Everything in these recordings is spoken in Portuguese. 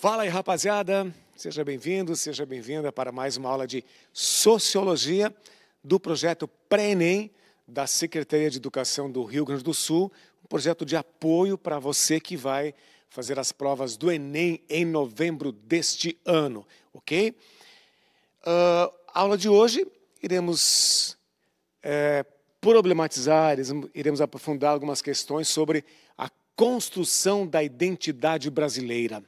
Fala aí, rapaziada. Seja bem-vindo, seja bem-vinda para mais uma aula de Sociologia do projeto Pré-ENEM da Secretaria de Educação do Rio Grande do Sul, um projeto de apoio para você que vai fazer as provas do Enem em novembro deste ano, ok? Uh, aula de hoje iremos é, problematizar, iremos aprofundar algumas questões sobre a construção da identidade brasileira.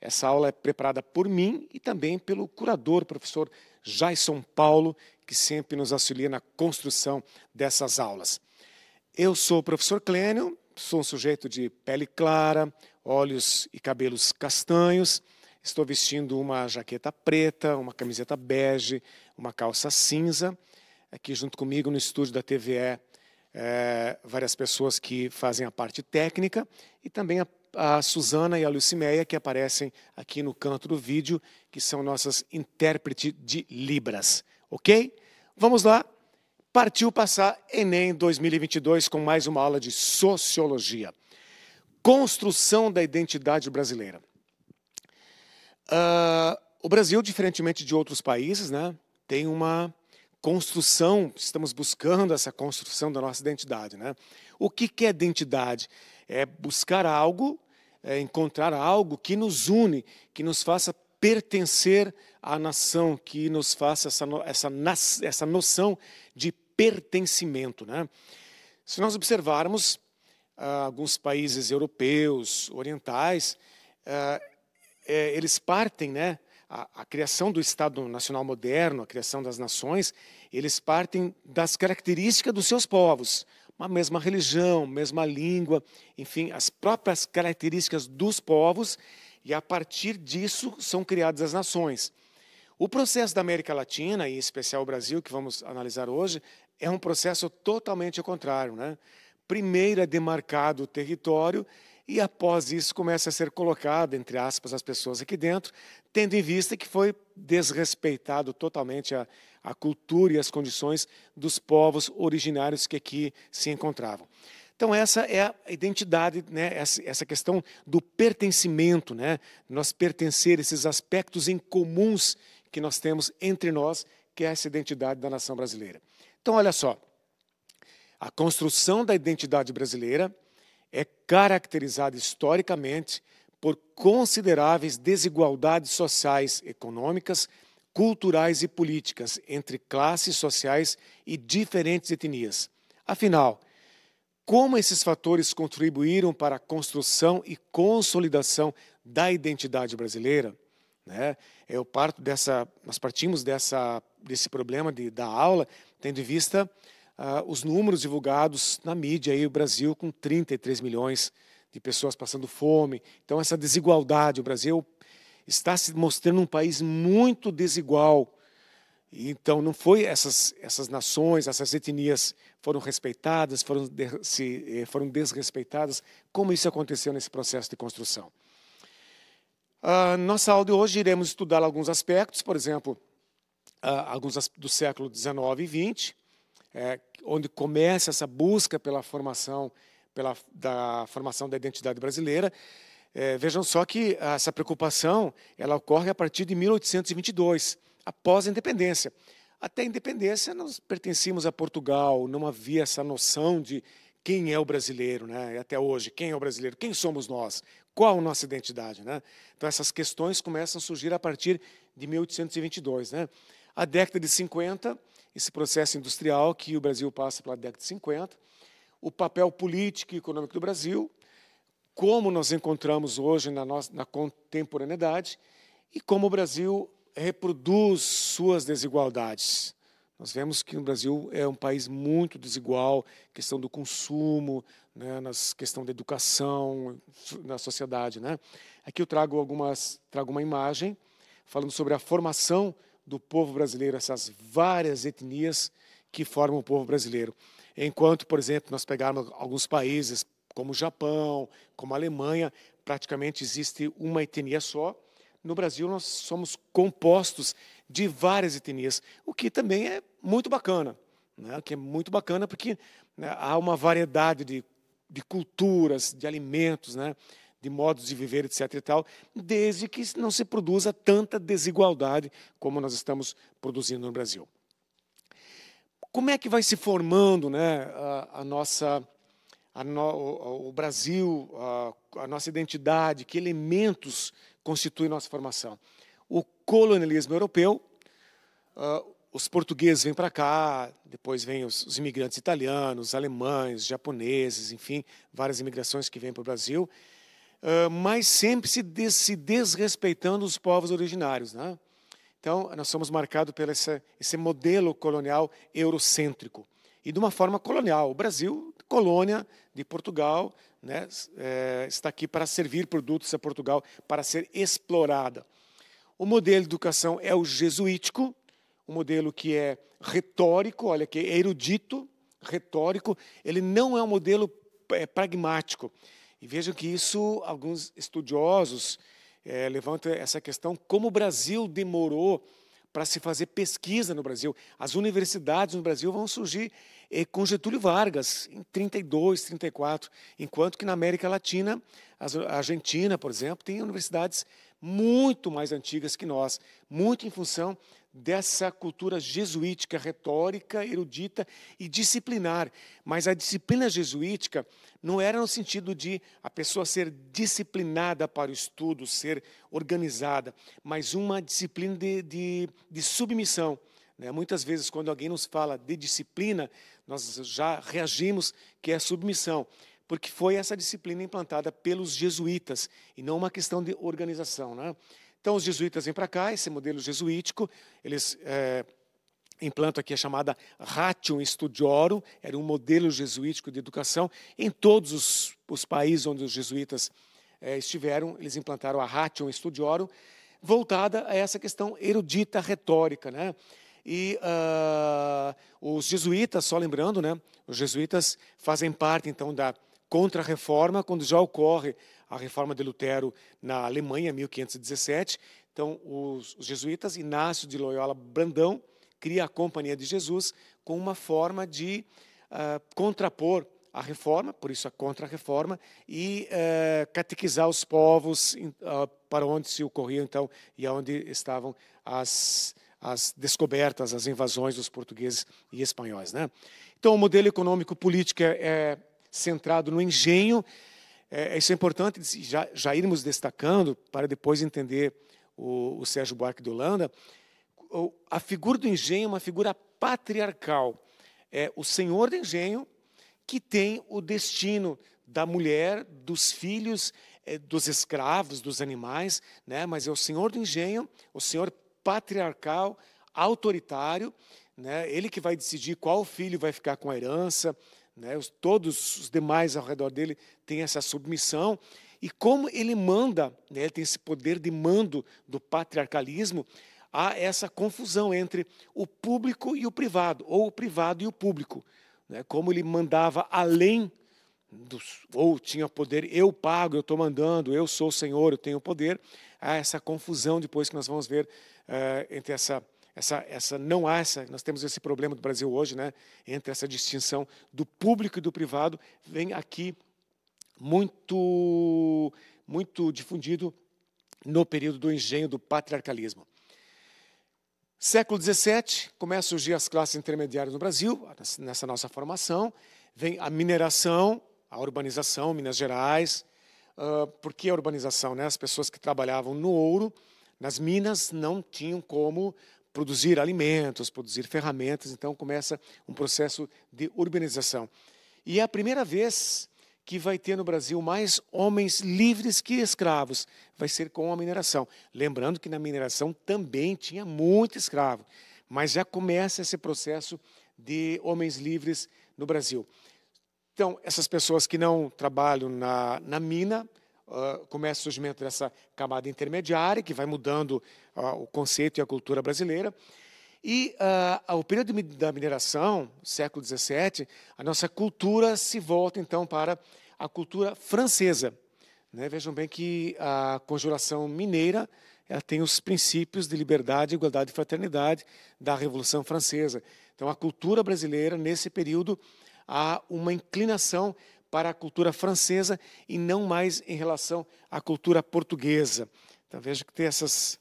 Essa aula é preparada por mim e também pelo curador, professor Jaison Paulo, que sempre nos auxilia na construção dessas aulas. Eu sou o professor Clênio, sou um sujeito de pele clara, olhos e cabelos castanhos. Estou vestindo uma jaqueta preta, uma camiseta bege, uma calça cinza. Aqui junto comigo no estúdio da TVE, é, eh, várias pessoas que fazem a parte técnica e também a a Suzana e a Lucimeia, que aparecem aqui no canto do vídeo, que são nossas intérpretes de Libras, ok? Vamos lá, partiu passar Enem 2022 com mais uma aula de Sociologia. Construção da identidade brasileira. Uh, o Brasil, diferentemente de outros países, né, tem uma construção, estamos buscando essa construção da nossa identidade. Né? O que, que é identidade? Identidade é buscar algo, é encontrar algo que nos une, que nos faça pertencer à nação, que nos faça essa, essa, essa noção de pertencimento. Né? Se nós observarmos ah, alguns países europeus, orientais, ah, é, eles partem, né, a, a, criação do Estado Nacional Moderno, a criação das nações, eles partem das características dos seus povos uma mesma religião, mesma língua, enfim, as próprias características dos povos, e a partir disso são criadas as nações. O processo da América Latina, e em especial o Brasil, que vamos analisar hoje, é um processo totalmente ao contrário. Né? Primeiro é demarcado o território e após isso começa a ser colocado, entre aspas, as pessoas aqui dentro, tendo em vista que foi desrespeitado totalmente a, a cultura e as condições dos povos originários que aqui se encontravam. Então, essa é a identidade, né? essa questão do pertencimento, né? nós pertencer, esses aspectos em comuns que nós temos entre nós, que é essa identidade da nação brasileira. Então, olha só, a construção da identidade brasileira é caracterizada historicamente por consideráveis desigualdades sociais, econômicas, culturais e políticas entre classes sociais e diferentes etnias. Afinal, como esses fatores contribuíram para a construção e consolidação da identidade brasileira? Né? Eu é parto dessa, nós partimos dessa, desse problema de, da aula, tendo em vista uh, os números divulgados na mídia aí o Brasil com 33 milhões de pessoas passando fome. Então essa desigualdade, o Brasil é está se mostrando um país muito desigual. Então, não foi essas, essas nações, essas etnias foram respeitadas, foram, de, se, eh, foram desrespeitadas, como isso aconteceu nesse processo de construção. A nossa aula de hoje iremos estudar alguns aspectos, por exemplo, alguns do século XIX e XX, é, onde começa essa busca pela formação, pela da formação da identidade brasileira. É, vejam só que essa preocupação ela ocorre a partir de 1822, após a independência. Até a independência, nós pertencíamos a Portugal, não havia essa noção de quem é o brasileiro, né? até hoje, quem é o brasileiro, quem somos nós, qual a nossa identidade. Né? Então, essas questões começam a surgir a partir de 1822. Né? A década de 50, esse processo industrial que o Brasil passa pela década de 50, o papel político e econômico do Brasil, como nós encontramos hoje na, nossa, na contemporaneidade e como o Brasil reproduz suas desigualdades. Nós vemos que o Brasil é um país muito desigual, questão do consumo, né, nas questão da educação, na sociedade. Né? Aqui eu trago algumas, trago uma imagem falando sobre a formação do povo brasileiro, essas várias etnias que formam o povo brasileiro. Enquanto, por exemplo, nós pegarmos alguns países, como o Japão, como a Alemanha, praticamente existe uma etnia só. No Brasil, nós somos compostos de várias etnias, o que também é muito bacana. Né? O que é muito bacana porque né, há uma variedade de, de culturas, de alimentos, né? de modos de viver, etc. E tal, desde que não se produza tanta desigualdade como nós estamos produzindo no Brasil. Como é que vai se formando né, a, a nossa no, o Brasil, a, a nossa identidade, que elementos constituem nossa formação. O colonialismo europeu, uh, os portugueses vêm para cá, depois vêm os, os, imigrantes italianos, alemães, japoneses, enfim, várias imigrações que vêm para o Brasil, uh, mas sempre se, des, se, desrespeitando os povos originários. Né? Então, nós somos marcados por esse modelo colonial eurocêntrico. E de uma forma colonial. O Brasil colônia de Portugal, né, é, está aqui para servir produtos a Portugal, para ser explorada. O modelo de educação é o jesuítico, um modelo que é retórico, olha que é erudito, retórico, ele não é um modelo é, pragmático. E vejam que isso, alguns estudiosos é, levantam essa questão, como o Brasil demorou para se fazer pesquisa no Brasil. As universidades no Brasil vão surgir é, com Getúlio Vargas, em 32, 34, enquanto que na América Latina, a Argentina, por exemplo, tem universidades muito mais antigas que nós, muito em função dessa cultura jesuítica, retórica, erudita e disciplinar. Mas a disciplina jesuítica não era no sentido de a pessoa ser disciplinada para o estudo, ser organizada, mas uma disciplina de, de, de submissão. Né? Muitas vezes, quando alguém nos fala de disciplina, nós já reagimos, que é submissão, porque foi essa disciplina implantada pelos jesuítas e não uma questão de organização. Né? Então, os jesuítas vêm para cá, esse modelo jesuítico, eles é, implantam aqui a chamada Ratio Studiorum, era um modelo jesuítico de educação. Em todos os, os países onde os jesuítas é, estiveram, eles implantaram a Ratio Studiorum, voltada a essa questão erudita retórica, né? E uh, os jesuítas, só lembrando, né, os jesuítas fazem parte então da contra-reforma, quando já ocorre a reforma de Lutero na Alemanha, 1517. Então, os, os jesuítas, Inácio de Loyola Brandão, cria a Companhia de Jesus com uma forma de uh, contrapor a reforma, por isso a contra-reforma, e uh, catequizar os povos uh, para onde se ocorriam, então, e onde estavam as as descobertas, as invasões dos portugueses e espanhóis. Né? Então, o modelo econômico-político é, centrado no engenho. É, é isso é importante já, já irmos destacando para depois entender o, o Sérgio Buarque de Holanda. a figura do engenho é uma figura patriarcal. É o senhor do engenho que tem o destino da mulher, dos filhos, é, dos escravos, dos animais, né? mas é o senhor do engenho, o senhor patriarcal, autoritário, né? ele que vai decidir qual filho vai ficar com a herança, né? os, todos os demais ao redor dele têm essa submissão. E como ele manda, né? ele tem esse poder de mando do patriarcalismo, há essa confusão entre o público e o privado, ou o privado e o público. Né? Como ele mandava além dos, ou tinha poder, eu pago, eu estou mandando, eu sou o Senhor, eu tenho poder, há essa confusão depois que nós vamos ver uh, entre essa, essa, essa, não há essa, nós temos esse problema do Brasil hoje, né, entre essa distinção do público e do privado, vem aqui muito, muito difundido no período do engenho do patriarcalismo. Século XVII, começam a surgir as classes intermediárias no Brasil, nessa nossa formação, vem a mineração, a urbanização, Minas Gerais. Uh, por que a urbanização? Né? As pessoas que trabalhavam no ouro, nas minas, não tinham como produzir alimentos, produzir ferramentas, então começa um processo de urbanização. E é a primeira vez que vai ter no Brasil mais homens livres que escravos, vai ser com a mineração. Lembrando que na mineração também tinha muito escravo, mas já começa esse processo de homens livres no Brasil. Então, essas pessoas que não trabalham na, na mina, uh, começa o surgimento dessa camada intermediária, que vai mudando uh, o conceito e a cultura brasileira. E uh, período da mineração, século XVII, a nossa cultura se volta, então, para a cultura francesa. Né? Vejam bem que a conjuração mineira ela tem os princípios de liberdade, igualdade e fraternidade da Revolução Francesa. Então, a cultura brasileira, nesse período, há uma inclinação para a cultura francesa e não mais em relação à cultura portuguesa. Então veja que tem essas,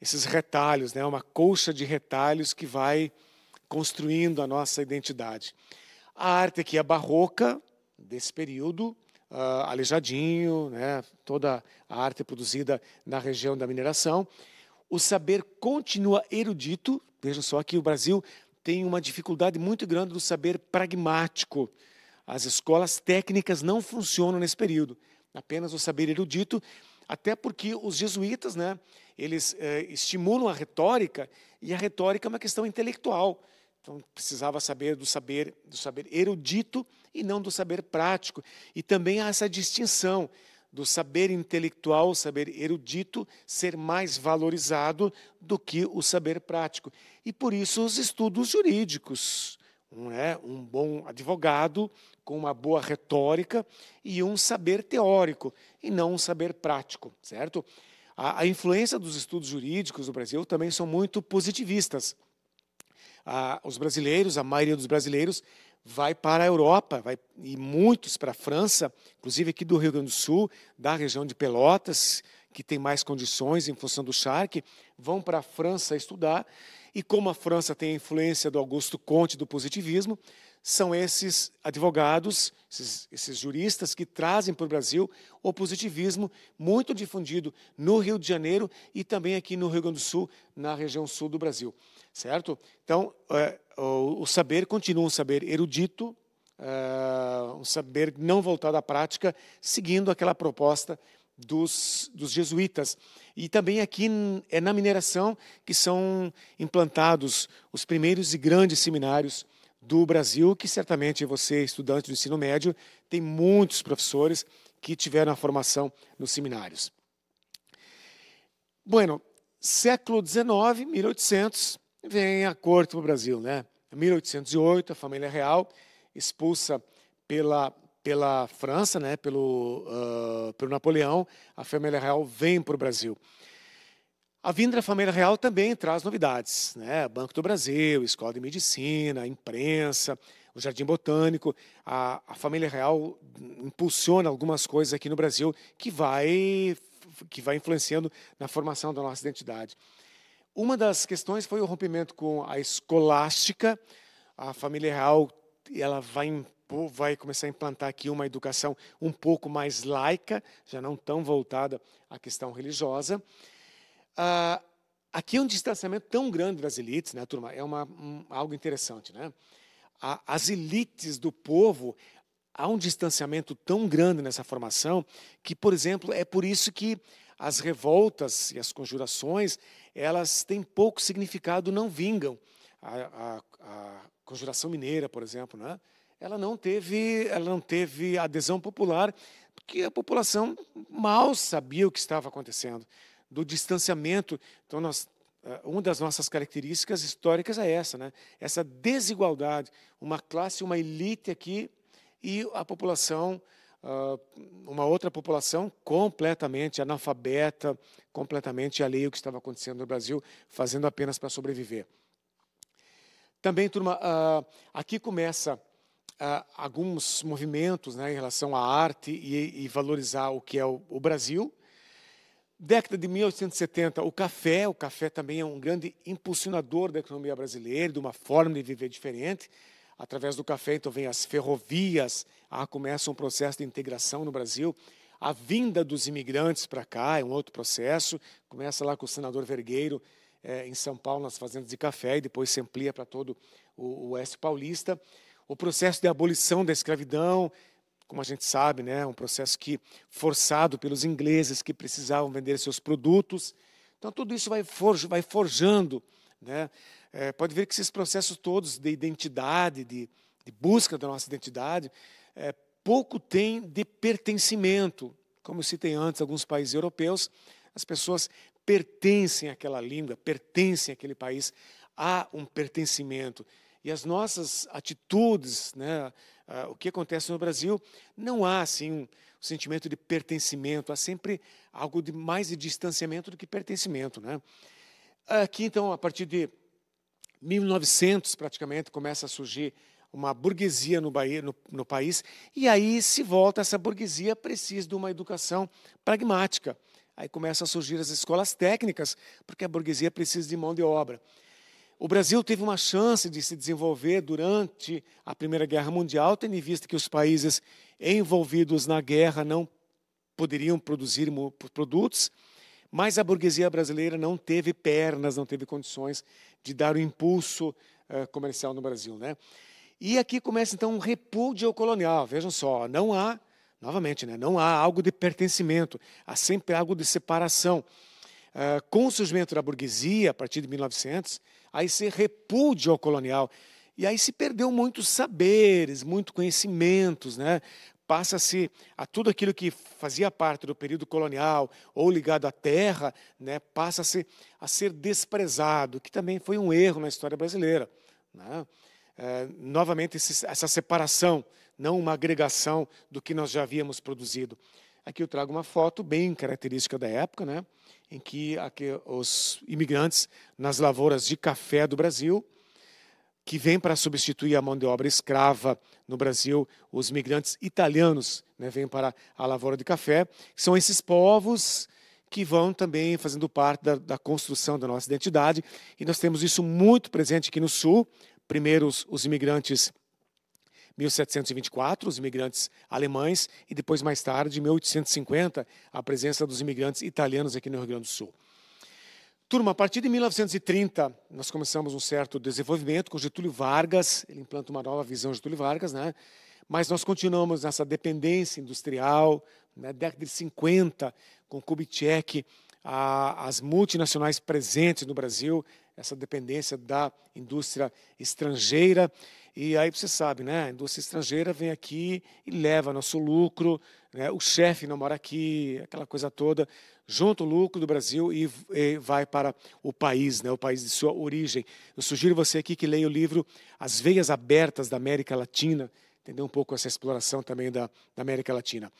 esses retalhos, né? uma colcha de retalhos que vai construindo a nossa identidade. A arte aqui é barroca, desse período, uh, né? toda a arte é produzida na região da mineração. O saber continua erudito, vejam só que o Brasil tem uma dificuldade muito grande do saber pragmático. As escolas técnicas não funcionam nesse período, apenas o saber erudito, até porque os jesuítas, né, eles eh, estimulam a retórica e a retórica é uma questão intelectual. Então precisava saber do saber do saber erudito e não do saber prático. E também há essa distinção do saber intelectual, saber erudito, ser mais valorizado do que o saber prático. E por isso os estudos jurídicos. Um, né, um bom advogado, com uma boa retórica e um saber teórico, e não um saber prático, certo? A, a influência dos estudos jurídicos no Brasil também são muito positivistas. Ah, os brasileiros, a maioria dos brasileiros, vai para a Europa, vai, e muitos para a França, inclusive aqui do Rio Grande do Sul, da região de Pelotas, que tem mais condições em função do charque, vão para a França estudar. E como a França tem a influência do Augusto Conte do positivismo, são esses advogados, esses, esses juristas que trazem para o Brasil o positivismo muito difundido no Rio de Janeiro e também aqui no Rio Grande do Sul, na região sul do Brasil, certo? Então, é, o, o, saber continua um saber erudito, é, um saber não voltado à prática, seguindo aquela proposta dos, dos, jesuítas. E também aqui é na mineração que são implantados os primeiros e grandes seminários do Brasil, que certamente você, estudante do ensino médio, tem muitos professores que tiveram a formação nos seminários. Bueno, século XIX, 1800, vem a corte para o Brasil, né? 1808, a família real expulsa pela pela França, né? Pelo uh, pelo Napoleão, a família real vem para o Brasil. A vinda da família real também traz novidades, né? Banco do Brasil, Escola de Medicina, imprensa, o Jardim Botânico. A, a família real impulsiona algumas coisas aqui no Brasil que vai que vai influenciando na formação da nossa identidade. Uma das questões foi o rompimento com a escolástica. A família real ela vai vai começar a implantar aqui uma educação um pouco mais laica, já não tão voltada à questão religiosa. Ah, aqui é um distanciamento tão grande das elites, né, turma? É uma, um, algo interessante, né? as elites do povo há um distanciamento tão grande nessa formação que, por exemplo, é por isso que as revoltas e as conjurações elas têm pouco significado, não vingam. A, a, a conjuração mineira, por exemplo, né? ela não teve, ela não teve adesão popular porque a população mal sabia o que estava acontecendo do distanciamento. Então, nós, eh, uma das nossas características históricas é essa, né? essa desigualdade. Uma classe, uma elite aqui e a população, ah, uma outra população completamente analfabeta, completamente alheia ao que estava acontecendo no Brasil, fazendo apenas para sobreviver. Também, turma, ah, aqui começa ah, alguns movimentos né, em relação à arte e, valorizar o que é o Brasil década de 1870, o café, o café também é um grande impulsionador da economia brasileira, de uma forma de viver diferente. Através do café, então, vem as ferrovias, ah, começa um processo de integração no Brasil. A vinda dos imigrantes para cá é um outro processo, começa lá com o senador Vergueiro, eh, em São Paulo, nas fazendas de café, e depois se amplia para todo o, o Oeste Paulista. O processo de abolição da escravidão, como a gente sabe, né, um processo que forçado pelos ingleses que precisavam vender seus produtos. Então tudo isso vai, forj vai forjando, né? É, pode ver que esses processos todos de identidade, de, de busca da nossa identidade, é, pouco tem de pertencimento. Como eu citei antes, alguns países europeus, as pessoas pertencem àquela língua, pertencem àquele país, há um pertencimento. E as nossas atitudes, né, ah, o que acontece no Brasil, não há assim um, sentimento de pertencimento, há sempre algo de mais de distanciamento do que pertencimento. Né? Aqui, então, a partir de 1900, praticamente, começa a surgir uma burguesia no, Bahia, no, no, país, e aí se volta essa burguesia, precisa de uma educação pragmática. Aí começam a surgir as escolas técnicas, porque a burguesia precisa de mão de obra. O Brasil teve uma chance de se desenvolver durante a Primeira Guerra Mundial, tendo em vista que os países envolvidos na guerra não poderiam produzir produtos, mas a burguesia brasileira não teve pernas, não teve condições de dar o impulso uh, comercial no Brasil. Né? E aqui começa então um repúdio ao colonial. Vejam só, não há, novamente, né, não há algo de pertencimento, há sempre algo de separação. Uh, com o surgimento da burguesia, a partir de 1900, Aí se repúdio ao colonial. E aí se perdeu muitos saberes, muitos conhecimentos, né? Passa-se a tudo aquilo que fazia parte do período colonial ou ligado à terra, né? Passa-se a ser desprezado, que também foi um erro na história brasileira. Né? É, novamente esse, essa separação, não uma agregação do que nós já havíamos produzido. Aqui eu trago uma foto bem característica da época, né, em que aqui, os imigrantes nas lavouras de café do Brasil, que vêm para substituir a mão de obra escrava no Brasil, os migrantes italianos né, vêm para a lavoura de café, são esses povos que vão também fazendo parte da, da, construção da nossa identidade, e nós temos isso muito presente aqui no Sul, primeiro os, os imigrantes italianos, 1724, os imigrantes alemães, e depois, mais tarde, 1850, a presença dos imigrantes italianos aqui no Rio Grande do Sul. Turma, a partir de 1930, nós começamos um certo desenvolvimento com Getúlio Vargas, ele implanta uma nova visão de Getúlio Vargas, né? mas nós continuamos nessa dependência industrial, na né? década de 50, com Kubitschek, a, as multinacionais presentes no Brasil, essa dependência da indústria estrangeira. E aí você sabe, né? A indústria estrangeira vem aqui e leva nosso lucro, né? o chefe não mora aqui, aquela coisa toda, junta o lucro do Brasil e, e, vai para o país, né? o país de sua origem. Eu sugiro você aqui que leia o livro As Veias Abertas da América Latina, entender um pouco essa exploração também da, da América Latina.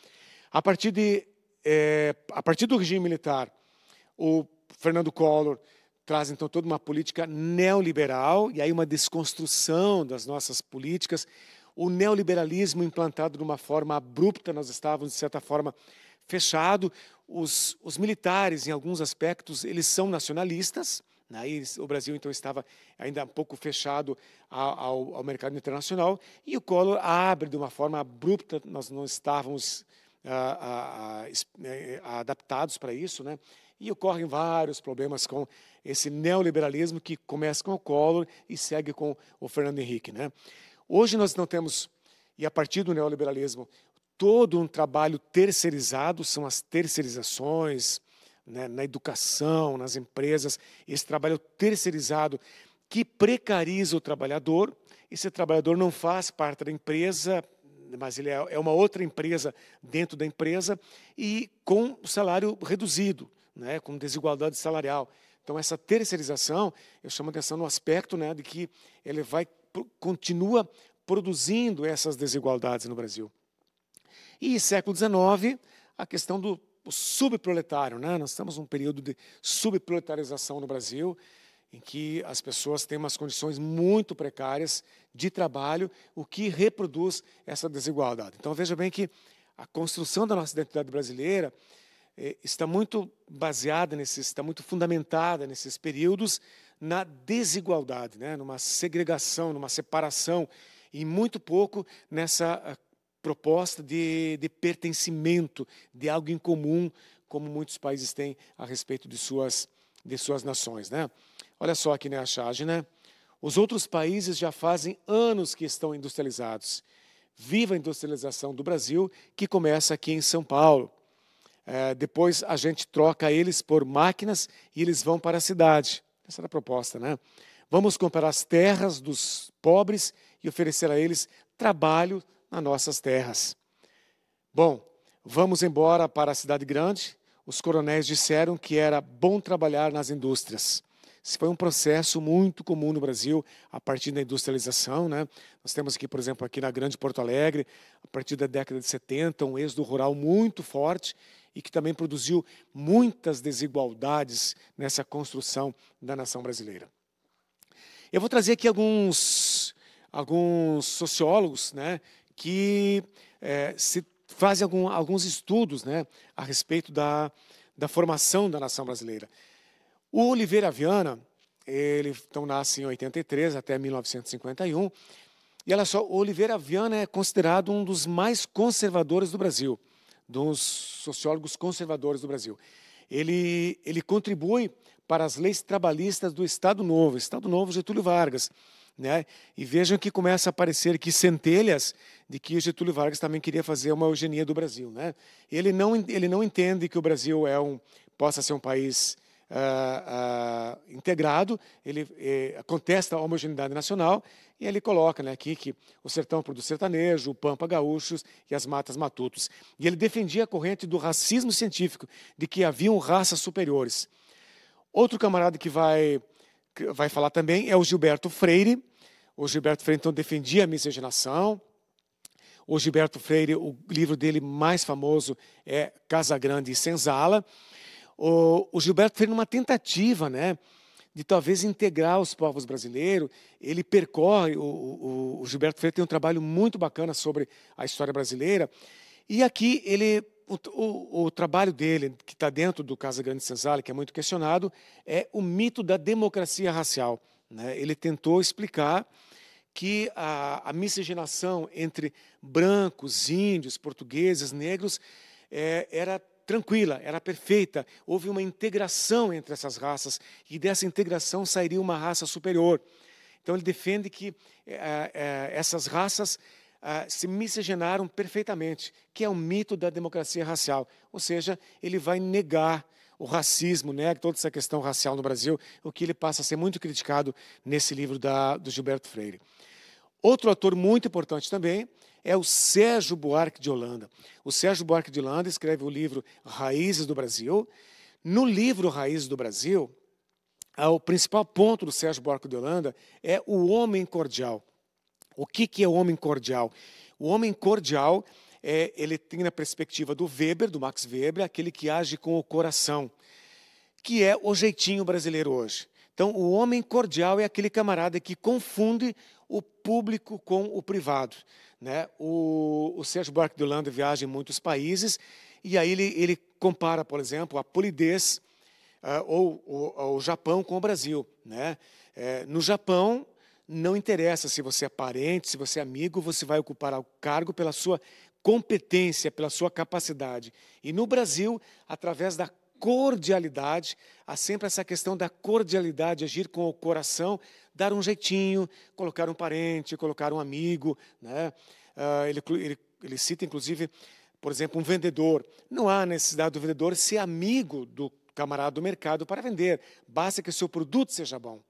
A partir, de, é, a partir do regime militar, o Fernando Collor traz então toda uma política neoliberal e aí uma desconstrução das nossas políticas. O neoliberalismo implantado de uma forma abrupta, nós estávamos, de certa forma, fechado. Os, os militares, em alguns aspectos, eles são nacionalistas. Né? o Brasil, então, estava ainda um pouco fechado ao, ao mercado internacional. E o Collor abre de uma forma abrupta, nós não estávamos ah, ah, ah, né, adaptados para isso, né? e ocorrem vários problemas com esse neoliberalismo que começa com o Collor e segue com o Fernando Henrique. Né? Hoje nós não temos, e a partir do neoliberalismo, todo um trabalho terceirizado, são as terceirizações né, na educação, nas empresas, esse trabalho terceirizado que precariza o trabalhador, esse trabalhador não faz parte da empresa, mas ele é, é uma outra empresa dentro da empresa e com o salário reduzido, né, com desigualdade salarial. Então, essa terceirização, eu chamo atenção no aspecto né, de que ele vai, continua produzindo essas desigualdades no Brasil. E século XIX, a questão do subproletário. Né? Nós estamos num período de subproletarização no Brasil, em que as pessoas têm umas condições muito precárias de trabalho, o que reproduz essa desigualdade. Então, veja bem que a construção da nossa identidade brasileira é, está muito baseada nesses, está muito fundamentada nesses períodos na desigualdade, né? numa segregação, numa separação, e muito pouco nessa ah, proposta de, de pertencimento, de algo em comum, como muitos países têm a respeito de suas, de suas nações. Né? Olha só aqui na né, né? Os outros países já fazem anos que estão industrializados. Viva a industrialização do Brasil, que começa aqui em São Paulo. É, depois a gente troca eles por máquinas e eles vão para a cidade. Essa era a proposta, né? Vamos comprar as terras dos pobres e oferecer a eles trabalho nas nossas terras. Bom, vamos embora para a cidade grande. Os coronéis disseram que era bom trabalhar nas indústrias foi um processo muito comum no Brasil a partir da industrialização. Né? Nós temos aqui, por exemplo, aqui na Grande Porto Alegre, a partir da década de 70, um êxodo rural muito forte e que também produziu muitas desigualdades nessa construção da nação brasileira. Eu vou trazer aqui alguns, alguns sociólogos né, que é, se fazem algum, alguns estudos né, a respeito da, da formação da nação brasileira. O Oliveira Viana, ele então nasce em 83 até 1951, e olha só, Oliveira Viana é considerado um dos mais conservadores do Brasil, dos sociólogos conservadores do Brasil. Ele, ele contribui para as leis trabalhistas do Estado Novo, Estado Novo Getúlio Vargas. Né? E vejam que começa a aparecer aqui centelhas de que Getúlio Vargas também queria fazer uma eugenia do Brasil. Né? Ele, não, ele não entende que o Brasil é um, possa ser um país ah, ah, integrado, ele eh, contesta a homogeneidade nacional e ele coloca né, aqui que o sertão produz sertanejo, o pampa gaúchos e as matas matutos. E ele defendia a corrente do racismo científico, de que haviam raças superiores. Outro camarada que vai, que vai falar também é o Gilberto Freire. O Gilberto Freire, então, defendia a miscigenação, o Gilberto Freire, o livro dele mais famoso é Casa Grande e Senzala. O, o Gilberto fez uma tentativa, né? de talvez integrar os povos brasileiros. Ele percorre, o, o, o, Gilberto Freire tem um trabalho muito bacana sobre a história brasileira. E aqui ele, o, o trabalho dele, que está dentro do Casa Grande Senzala, que é muito questionado, é o mito da democracia racial. Né? Ele tentou explicar que a, a miscigenação entre brancos, índios, portugueses, negros é, era tranquila, era perfeita. Houve uma integração entre essas raças e dessa integração sairia uma raça superior. Então ele defende que é, é, essas raças é, se miscigenaram perfeitamente, que é o um mito da democracia racial. Ou seja, ele vai negar o racismo, né, toda essa questão racial no Brasil, o que ele passa a ser muito criticado nesse livro da, do Gilberto Freire. Outro ator muito importante também é o Sérgio Buarque de Holanda. O Sérgio Buarque de Holanda escreve o livro Raízes do Brasil. No livro Raízes do Brasil, o principal ponto do Sérgio Buarque de Holanda é o homem cordial. O que, que é o homem cordial? O homem cordial é, ele tem na perspectiva do Weber, do Max Weber, aquele que age com o coração, que é o jeitinho brasileiro hoje. Então, o homem cordial é aquele camarada que confunde o público com o privado. Né? O, o Sérgio Buarque de Holanda viaja em muitos países e aí ele, ele compara, por exemplo, a polidez uh, ou, ou, ou, o Japão com o Brasil. Né? É, no Japão, não interessa se você é parente, se você é amigo, você vai ocupar o cargo pela sua competência, pela sua capacidade. E no Brasil, através da cordialidade. Há sempre essa questão da cordialidade, agir com o coração, dar um jeitinho, colocar um parente, colocar um amigo. Né? Uh, ele, ele, ele cita, inclusive, por exemplo, um vendedor. Não há necessidade do vendedor ser amigo do camarada do mercado para vender. Basta que o seu produto seja bom.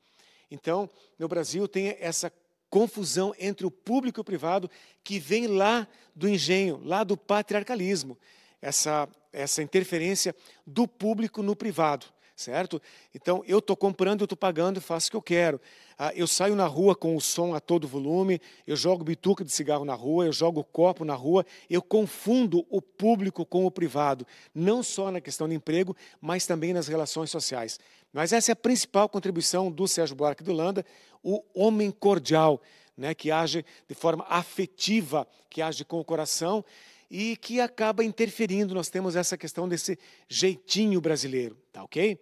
Então, no Brasil tem essa confusão entre o público e o privado que vem lá do engenho, lá do patriarcalismo essa, essa interferência do público no privado, certo? Então, eu estou comprando, eu estou pagando, faço o que eu quero. Ah, eu saio na rua com o som a todo volume, eu jogo bituca de cigarro na rua, eu jogo copo na rua, eu confundo o público com o privado, não só na questão do emprego, mas também nas relações sociais. Mas essa é a principal contribuição do Sérgio Buarque de Holanda, o homem cordial, né, que age de forma afetiva, que age com o coração e que acaba interferindo. Nós temos essa questão desse jeitinho brasileiro, tá ok?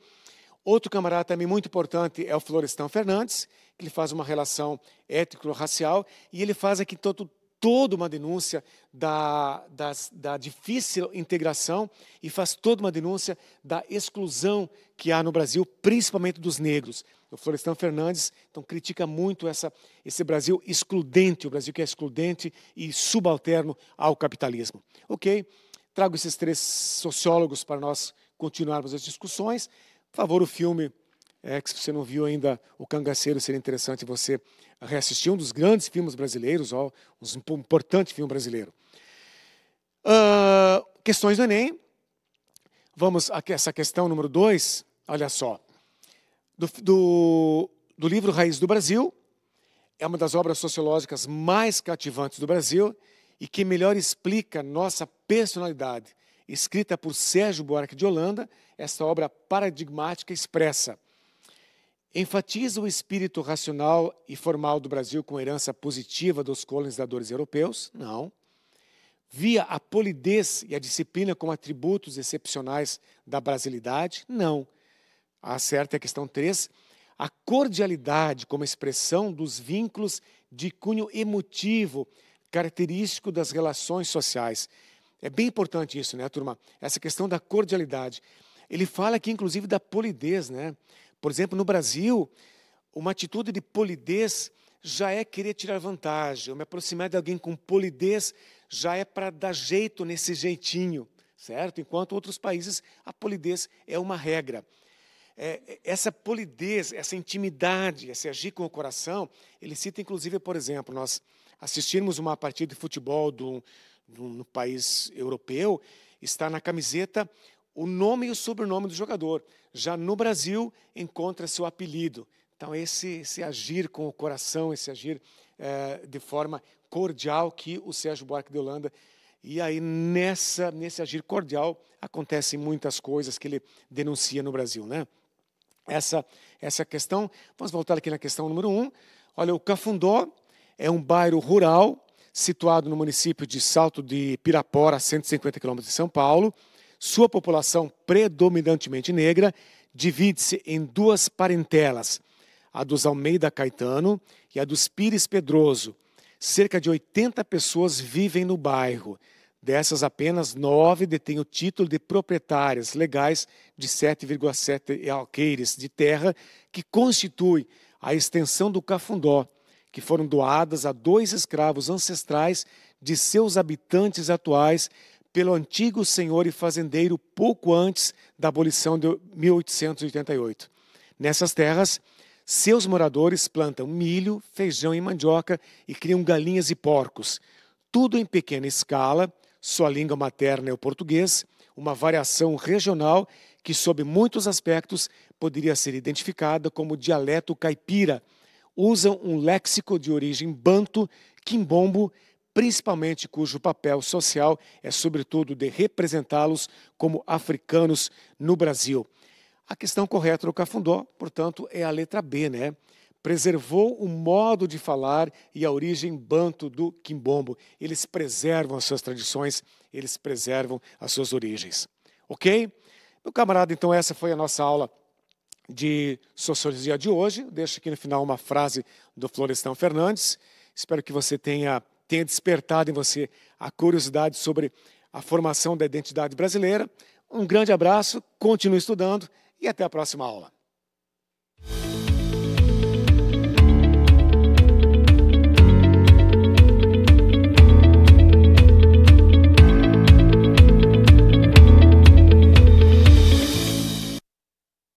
Outro camarada também muito importante é o Florestan Fernandes, que ele faz uma relação étnico-racial e ele faz aqui todo, toda uma denúncia da, das, da difícil integração e faz toda uma denúncia da exclusão que há no Brasil, principalmente dos negros o Florestan Fernandes então critica muito essa, esse Brasil excludente, o Brasil que é excludente e subalterno ao capitalismo. Ok, trago esses três sociólogos para nós continuarmos as discussões. Por favor, o filme, é, que se você não viu ainda, O Cangaceiro, seria interessante você reassistir, um dos grandes filmes brasileiros, ó, um importante filme brasileiro. Uh, questões do Enem. Vamos a essa questão número dois. Olha só do, do, do livro Raiz do Brasil. É uma das obras sociológicas mais cativantes do Brasil e que melhor explica nossa personalidade. Escrita por Sérgio Buarque de Holanda, esta obra paradigmática expressa. Enfatiza o espírito racional e formal do Brasil com herança positiva dos colonizadores europeus? Não. Via a polidez e a disciplina como atributos excepcionais da brasilidade? Não. Acerta é a questão 3. A cordialidade como expressão dos vínculos de cunho emotivo, característico das relações sociais. É bem importante isso, né, turma? Essa questão da cordialidade. Ele fala aqui, inclusive, da polidez, né? Por exemplo, no Brasil, uma atitude de polidez já é querer tirar vantagem. Eu me aproximar de alguém com polidez já é para dar jeito nesse jeitinho, certo? Enquanto outros países a polidez é uma regra. É, é, essa polidez, essa intimidade, esse agir com o coração, ele cita inclusive, por exemplo, nós assistirmos uma partida de futebol do, do, no país europeu, está na camiseta o nome e o sobrenome do jogador. Já no Brasil, encontra-se o apelido. Então, esse, esse agir com o coração, esse agir é, de forma cordial que o Sérgio Buarque de Holanda. E aí, nessa, nesse agir cordial, acontecem muitas coisas que ele denuncia no Brasil, né? essa, essa questão. Vamos voltar aqui na questão número Um. Olha, o Cafundó é um bairro rural situado no município de Salto de Pirapora, a 150 quilômetros de São Paulo. Sua população predominantemente negra divide-se em duas parentelas, a dos Almeida Caetano e a dos Pires Pedroso. Cerca de 80 pessoas vivem no bairro. Dessas, apenas nove detêm o título de proprietárias legais de 7,7 alqueires de terra, que constitui a extensão do Cafundó, que foram doadas a dois escravos ancestrais de seus habitantes atuais pelo antigo senhor e fazendeiro pouco antes da abolição de 1888. Nessas terras, seus moradores plantam milho, feijão e mandioca e criam galinhas e porcos, tudo em pequena escala sua língua materna é o português, uma variação regional que, sob muitos aspectos, poderia ser identificada como dialeto caipira. Usam um léxico de origem banto, quimbombo, principalmente cujo papel social é, sobretudo, de representá-los como africanos no Brasil. A questão correta do Cafundó, portanto, é a letra B, né? preservou o modo de falar e a origem banto do quimbombo. Eles preservam as suas tradições, eles preservam as suas origens. Ok? Meu camarada, então essa foi a nossa aula de sociologia de hoje. Deixo aqui no final uma frase do Florestan Fernandes. Espero que você tenha, tenha despertado em você a curiosidade sobre a formação da identidade brasileira. Um grande abraço, continue estudando e até a próxima aula.